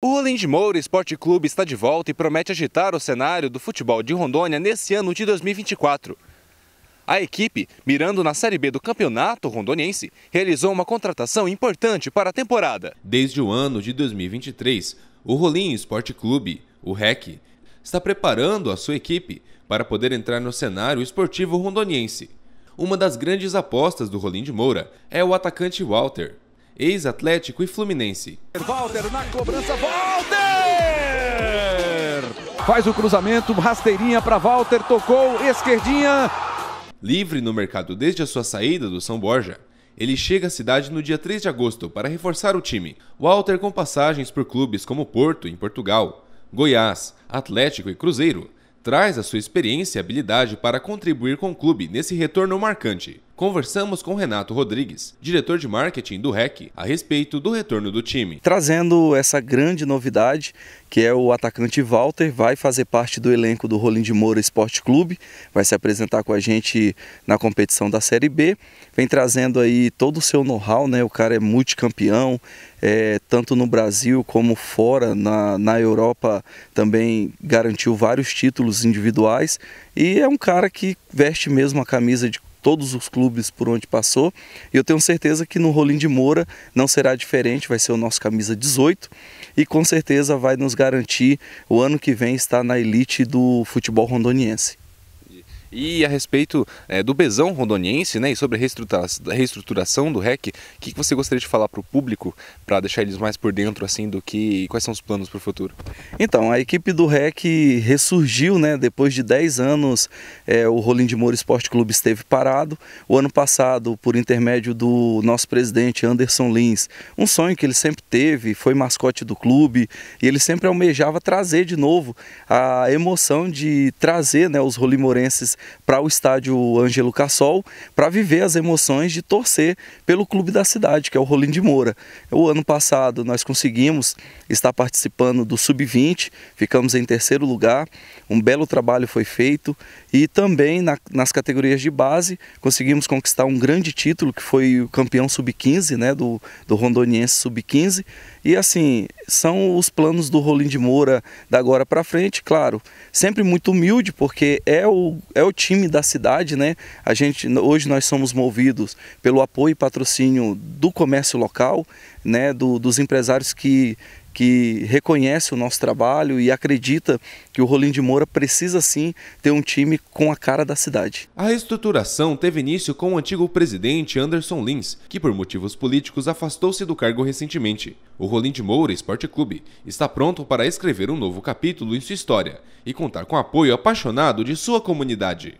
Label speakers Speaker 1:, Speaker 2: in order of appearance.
Speaker 1: O Rolim de Moura Esporte Clube está de volta e promete agitar o cenário do futebol de Rondônia nesse ano de 2024. A equipe, mirando na Série B do Campeonato Rondoniense, realizou uma contratação importante para a temporada. Desde o ano de 2023, o Rolim Esporte Clube, o REC, está preparando a sua equipe para poder entrar no cenário esportivo rondoniense. Uma das grandes apostas do Rolim de Moura é o atacante Walter, ex-Atlético e Fluminense. Walter na cobrança, Walter! Faz o cruzamento, rasteirinha para Walter, tocou, esquerdinha. Livre no mercado desde a sua saída do São Borja, ele chega à cidade no dia 3 de agosto para reforçar o time. Walter com passagens por clubes como Porto, em Portugal, Goiás, Atlético e Cruzeiro, traz a sua experiência e habilidade para contribuir com o clube nesse retorno marcante conversamos com Renato Rodrigues, diretor de marketing do REC, a respeito do retorno do time.
Speaker 2: Trazendo essa grande novidade, que é o atacante Walter, vai fazer parte do elenco do Rolim de Moura Esporte Clube, vai se apresentar com a gente na competição da Série B, vem trazendo aí todo o seu know-how, né? O cara é multicampeão, é, tanto no Brasil como fora, na, na Europa também garantiu vários títulos individuais e é um cara que veste mesmo a camisa de todos os clubes por onde passou. E eu tenho certeza que no Rolim de Moura não será diferente, vai ser o nosso camisa 18 e com certeza vai nos garantir o ano que vem estar na elite do futebol rondoniense.
Speaker 1: E a respeito é, do besão rondoniense né, e sobre a reestrutura reestruturação do REC, o que, você gostaria de falar para o público para deixar eles mais por dentro assim do que quais são os
Speaker 2: planos para o futuro? Então, a equipe do REC ressurgiu né, depois de 10 anos. É, o Rolim de Moura Esporte Clube esteve parado. O ano passado, por intermédio do nosso presidente Anderson Lins, um sonho que ele sempre teve, foi mascote do clube e ele sempre almejava trazer de novo a emoção de trazer né, os rolimorenses para o estádio Ângelo Cassol para viver as emoções de torcer pelo clube da cidade, que é o Rolim de Moura. O ano passado nós conseguimos estar participando do Sub-20, ficamos em terceiro lugar, um belo trabalho foi feito e também na, nas categorias de base conseguimos conquistar um grande título que foi o campeão Sub-15, né, do, do Rondoniense Sub-15. E assim, são os planos do Rolim de Moura da agora para frente, claro, sempre muito humilde, porque é o, é o o time da cidade, né? A gente hoje nós somos movidos pelo apoio e patrocínio do comércio local, né? Do, dos empresários que que reconhece o nosso trabalho e acredita que o Rolim de Moura precisa sim ter um time com a cara da cidade.
Speaker 1: A reestruturação teve início com o antigo presidente Anderson Lins, que por motivos políticos afastou-se do cargo recentemente. O Rolim de Moura Esporte Clube está pronto para escrever um novo capítulo em sua história e contar com o apoio apaixonado de sua comunidade.